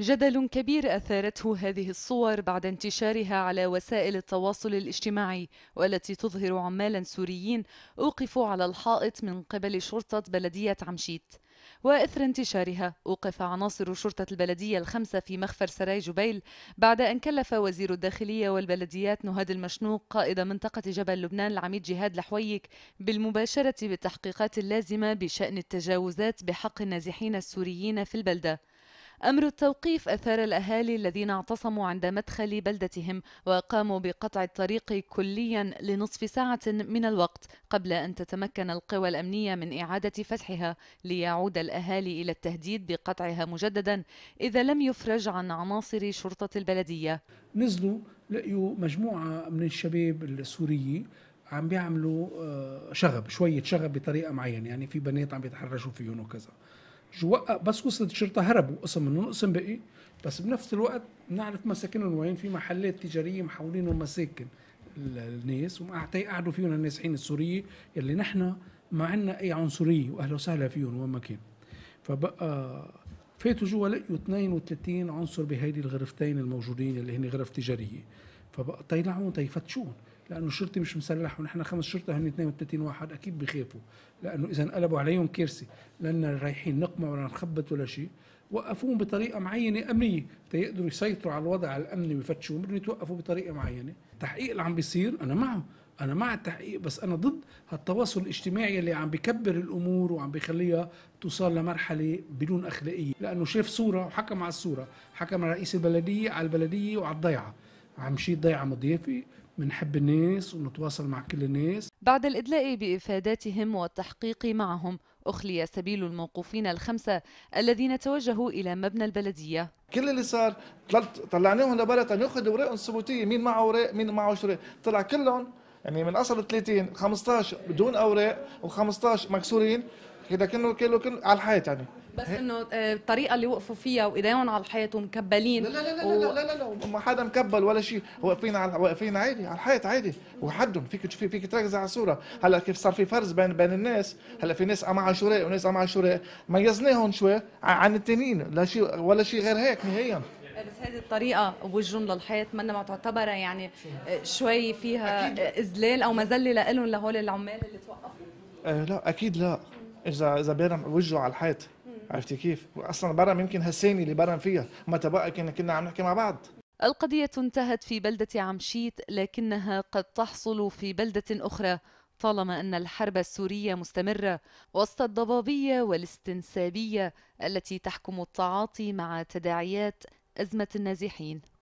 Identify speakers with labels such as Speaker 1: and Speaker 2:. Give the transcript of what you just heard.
Speaker 1: جدل كبير أثارته هذه الصور بعد انتشارها على وسائل التواصل الاجتماعي والتي تظهر عمالا سوريين أوقفوا على الحائط من قبل شرطة بلدية عمشيت وإثر انتشارها أوقف عناصر شرطة البلدية الخمسة في مخفر سراي جبيل بعد أن كلف وزير الداخلية والبلديات نهاد المشنوق قائد منطقة جبل لبنان العميد جهاد لحويك بالمباشرة بالتحقيقات اللازمة بشأن التجاوزات بحق النازحين السوريين في البلدة أمر التوقيف أثار الأهالي الذين اعتصموا عند مدخل بلدتهم وقاموا بقطع الطريق كليا لنصف ساعة من الوقت قبل أن تتمكن القوى الأمنية من إعادة فتحها ليعود الأهالي إلى التهديد بقطعها مجددا إذا لم يفرج عن عناصر شرطة البلدية
Speaker 2: نزلوا لقيوا مجموعة من الشباب السورية عم بيعملوا آه، شغب شوية شغب بطريقة معينة يعني في بنات عم بيتحرشوا فيهم وكذا جوا بس وصلت الشرطه هربوا قسم منهم قسم بقي بس بنفس الوقت بنعرف مساكنهم وين في محلات تجاريه محولينهم مساكن الناس وحتى قعدوا فيهم النازحين السوريه يلي نحن ما عندنا اي عنصريه واهلا وسهلا فيهم وين ما كان فبقى فاتوا جوا لقيوا 32 عنصر بهيدي الغرفتين الموجودين اللي هن غرف تجاريه فبقى طيلعون تيفتشون لانه الشرطي مش مسلح ونحن خمس شرطه هن 32 واحد اكيد بخافوا لانه اذا انقلبوا عليهم كارثه لان رايحين نقمه ولا نخبط ولا شيء وقفوهم بطريقه معينه امنيه تيقدروا يسيطروا على الوضع الامني ويفتشوا بدهم يتوقفوا بطريقه معينه التحقيق اللي عم بيصير انا معه انا مع التحقيق بس انا ضد هالتواصل الاجتماعي اللي عم بكبر الامور وعم بيخليها توصل لمرحله بدون اخلاقيه لانه شاف صوره وحكم على الصوره حكم على رئيس البلديه على البلديه وعلى الضيعه عم شي ضيعه مضيافه منحب الناس ونتواصل مع كل الناس
Speaker 1: بعد الإدلاء بإفاداتهم والتحقيق معهم أخلي سبيل الموقوفين الخمسة الذين توجهوا إلى مبنى البلدية
Speaker 3: كل اللي صار طلعناهم لبرا أن أوراقهم الثبوتية مين معه أوراق مين معه شراء طلع كلهم يعني من أصل 30 15 بدون أوراق و15 مكسورين كده كانه كله على الحياه يعني
Speaker 1: بس انه آه، الطريقه اللي وقفوا فيها وايديهم على الحيط ومكبلين لا لا لا لا, و... لا لا لا,
Speaker 3: لا, ما حدا مكبل ولا شيء واقفين على واقفين عادي على الحيط عادي وحدهم فيك تشوفي فيك تركزي على الصوره هلا كيف صار في فرز بين بين الناس هلا في ناس مع عاشوراء وناس مع عاشوراء ميزناهم شوي عن الثانيين لا شيء ولا شيء غير هيك نهائيا
Speaker 1: آه، بس هذه الطريقة وجههم للحيط منا ما تعتبرها يعني آه، شوي فيها إذلال أو مذلة لهم لهول العمال اللي توقفوا؟
Speaker 3: آه لا أكيد لا اذا اذا برم وجهه على الحيط عرفتي كيف؟ اصلا برم يمكن هالثانيه اللي برم فيها، ما تبقى كنا كنا عم نحكي مع بعض
Speaker 1: القضية انتهت في بلدة عمشيت لكنها قد تحصل في بلدة أخرى طالما أن الحرب السورية مستمرة وسط الضبابية والاستنسابية التي تحكم التعاطي مع تداعيات أزمة النازحين